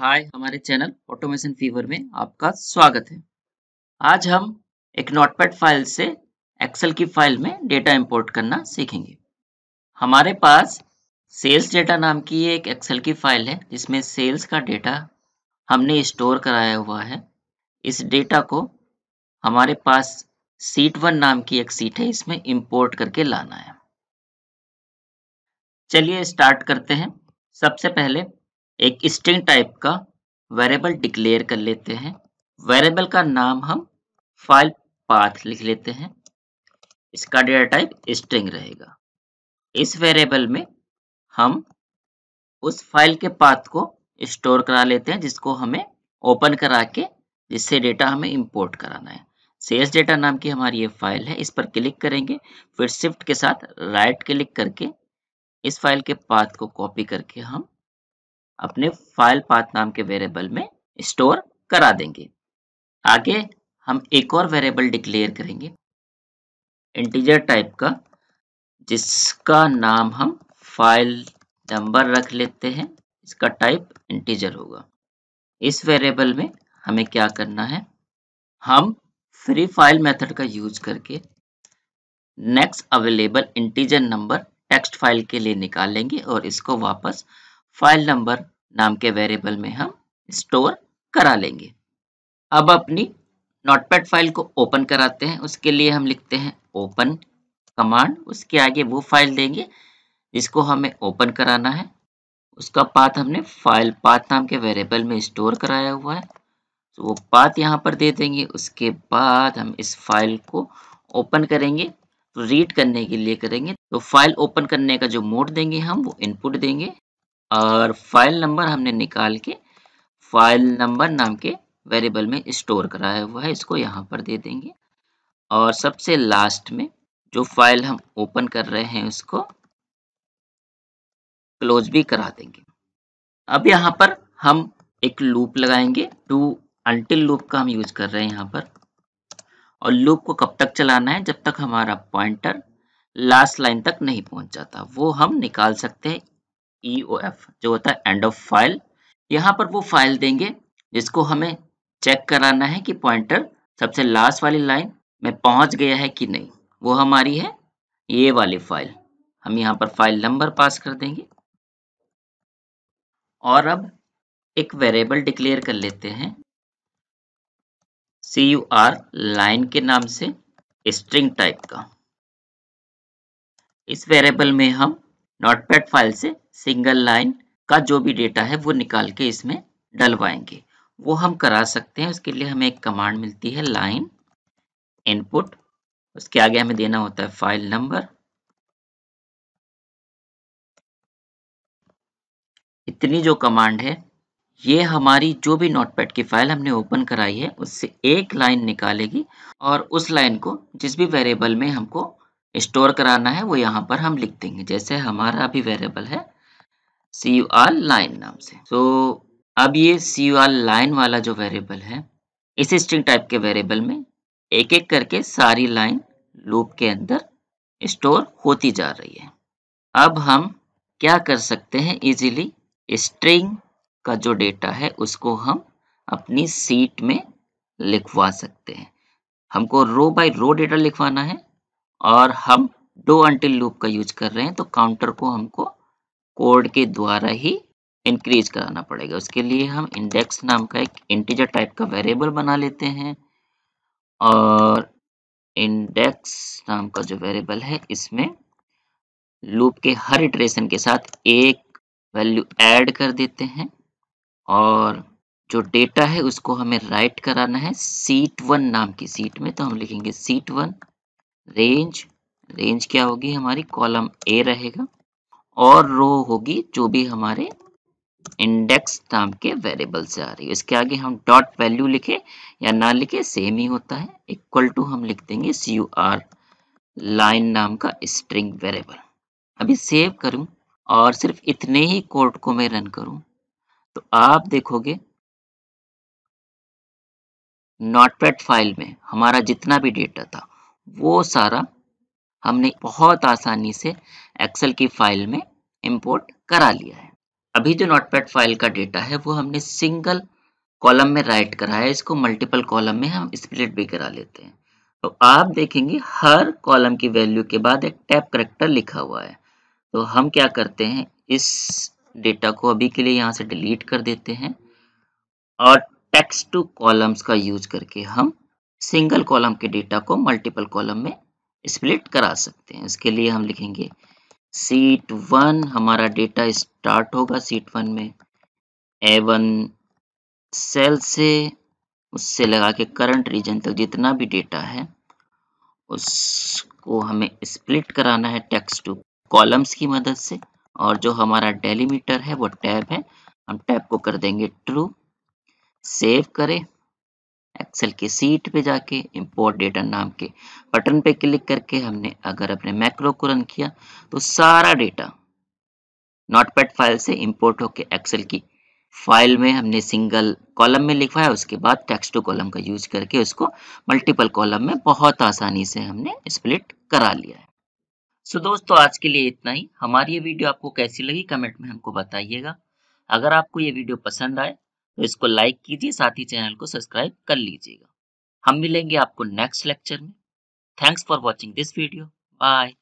हाय हमारे channel automation fever में आपका स्वागत है आज हम एक नोटपैड फाइल से एक्सेल की फाइल में डेटा इंपोर्ट करना सीखेंगे हमारे पास सेल्स डेटा नाम की एक एक्सेल की फाइल है जिसमें सेल्स का डेटा हमने स्टोर कराया हुआ है इस डेटा को हमारे पास सीट वन नाम की एक सीट है इसमें इम्पोर्ट करके लाना है चलिए स्टार्ट करते हैं सबसे पहले एक स्ट्रिंग टाइप का वेरिएबल डिक्लेयर कर लेते हैं वेरिएबल का नाम हम फाइल पाथ लिख लेते हैं इसका डेटा टाइप स्ट्रिंग रहेगा इस वेरिएबल में हम उस फाइल के पाथ को स्टोर करा लेते हैं जिसको हमें ओपन करा के जिससे डेटा हमें इंपोर्ट कराना है सेल्स डेटा नाम की हमारी ये फाइल है इस पर क्लिक करेंगे फिर शिफ्ट के साथ राइट क्लिक करके इस फाइल के पाथ को कॉपी करके हम अपने फाइल पाथ नाम के वेरिएबल में स्टोर करा देंगे आगे हम एक और वेरिएबल डिक्लेयर करेंगे इंटीजर टाइप का जिसका नाम हम फाइल नंबर रख लेते हैं इसका टाइप इंटीजर होगा इस वेरिएबल में हमें क्या करना है हम फ्री फाइल मेथड का यूज करके next available integer number text file के लिए निकालेंगे और इसको वापस फाइल नंबर नाम के वेरिएबल में हम स्टोर करा लेंगे अब अपनी नोटपैड फाइल को ओपन कराते हैं उसके लिए हम लिखते हैं ओपन कमांड उसके आगे वो फाइल देंगे जिसको हमें ओपन कराना है उसका पाथ हमने फाइल पाथ नाम के वेरिएबल में स्टोर कराया हुआ है तो वो पाथ यहाँ पर दे देंगे उसके बाद हम इस फाइल को ओपन करेंगे तो रीड करने के लिए करेंगे तो फाइल ओपन करने का जो मोड देंगे हम वो इनपुट देंगे और फाइल नंबर हमने निकाल के फाइल नंबर नाम के वेरिएबल में स्टोर कराया है वह इसको यहाँ पर दे देंगे और सबसे लास्ट में जो फाइल हम ओपन कर रहे हैं उसको क्लोज भी करा देंगे अब यहाँ पर हम एक लूप लगाएंगे टू अंटिल लूप का हम यूज कर रहे हैं यहाँ पर और लूप को कब तक चलाना है जब तक हमारा पॉइंटर लास्ट लाइन तक नहीं पहुंच जाता वो हम निकाल सकते हैं ई ओ एफ जो होता है एंड ऑफ फाइल यहाँ पर वो फाइल देंगे जिसको हमें चेक कराना है कि पॉइंटर सबसे लास्ट वाली लाइन में पहुंच गया है कि नहीं वो हमारी है ये वाली फाइल हम यहाँ पर फाइल नंबर पास कर देंगे और अब एक वेरिएबल डिक्लेयर कर लेते हैं सी यू आर लाइन के नाम से स्ट्रिंग टाइप का इस वेरिएबल में हम नोटपैड फाइल से सिंगल लाइन का जो भी डेटा है वो निकाल के इसमें डलवाएंगे वो हम करा सकते हैं उसके लिए हमें एक कमांड मिलती है लाइन इनपुट उसके आगे हमें देना होता है फाइल नंबर इतनी जो कमांड है ये हमारी जो भी नोटपैड की फाइल हमने ओपन कराई है उससे एक लाइन निकालेगी और उस लाइन को जिस भी वेरिएबल में हमको स्टोर कराना है वो यहाँ पर हम लिख देंगे जैसे हमारा अभी वेरिएबल है सी यू आर लाइन नाम से तो so, अब ये सी यू आर लाइन वाला जो वेरिएबल है इस स्ट्रिंग टाइप के वेरिएबल में एक एक करके सारी लाइन लूप के अंदर स्टोर होती जा रही है अब हम क्या कर सकते हैं इजीली स्ट्रिंग का जो डेटा है उसको हम अपनी सीट में लिखवा सकते हैं हमको रो बाय रो डेटा लिखवाना है और हम डो अंटिल लूप का यूज कर रहे हैं तो काउंटर को हमको कोड के द्वारा ही इंक्रीज कराना पड़ेगा उसके लिए हम इंडेक्स नाम का एक इंटीजर टाइप का वेरिएबल बना लेते हैं और इंडेक्स नाम का जो वेरिएबल है इसमें लूप के हर इटरेशन के साथ एक वैल्यू ऐड कर देते हैं और जो डेटा है उसको हमें राइट कराना है सीट वन नाम की सीट में तो हम लिखेंगे सीट वन रेंज रेंज क्या होगी हमारी कॉलम ए रहेगा और रो होगी जो भी हमारे इंडेक्स नाम के वेरिएबल से आ रही है इसके आगे हम डॉट वैल्यू लिखे या ना लिखे सेम ही होता है इक्वल टू हम लिख देंगे सी यू आर लाइन नाम का स्ट्रिंग वेरिएबल अभी सेव करूं और सिर्फ इतने ही कोड को मैं रन करूं तो आप देखोगे नोटपैड फाइल में हमारा जितना भी डेटा था वो सारा हमने बहुत आसानी से एक्सेल की फाइल में इंपोर्ट करा लिया है अभी जो नोटपैड फाइल का डेटा है वो हमने सिंगल कॉलम में राइट करा है इसको मल्टीपल कॉलम में हम स्प्लिट भी करा लेते हैं तो आप देखेंगे हर कॉलम की वैल्यू के बाद एक टैप करेक्टर लिखा हुआ है तो हम क्या करते हैं इस डेटा को अभी के लिए यहाँ से डिलीट कर देते हैं और टेक्स्ट टू कॉलम्स का यूज करके हम सिंगल कॉलम के डेटा को मल्टीपल कॉलम में स्प्लिट करा सकते हैं इसके लिए हम लिखेंगे सीट वन हमारा डेटा स्टार्ट होगा सीट वन में ए वन सेल से उससे लगा के करंट रीजन तक जितना भी डेटा है उसको हमें स्प्लिट कराना है टेक्स्ट टू कॉलम्स की मदद से और जो हमारा डेलीमीटर है वो टैब है हम टैब को कर देंगे ट्रू सेव करें एक्सेल के सीट पे जाके इंपोर्ट डेटा नाम के बटन पे क्लिक करके हमने अगर अपने मैक्रो को रन किया तो सारा डेटा नोटपैड फाइल से इंपोर्ट होके एक्सेल की फाइल में हमने सिंगल कॉलम में लिखवाया उसके बाद टेक्स्ट टू कॉलम का यूज करके उसको मल्टीपल कॉलम में बहुत आसानी से हमने स्प्लिट करा लिया है सो so, दोस्तों आज के लिए इतना ही हमारी ये वीडियो आपको कैसी लगी कमेंट में हमको बताइएगा अगर आपको ये वीडियो पसंद आए तो इसको लाइक कीजिए साथ ही चैनल को सब्सक्राइब कर लीजिएगा हम मिलेंगे आपको नेक्स्ट लेक्चर में thanks for watching this video bye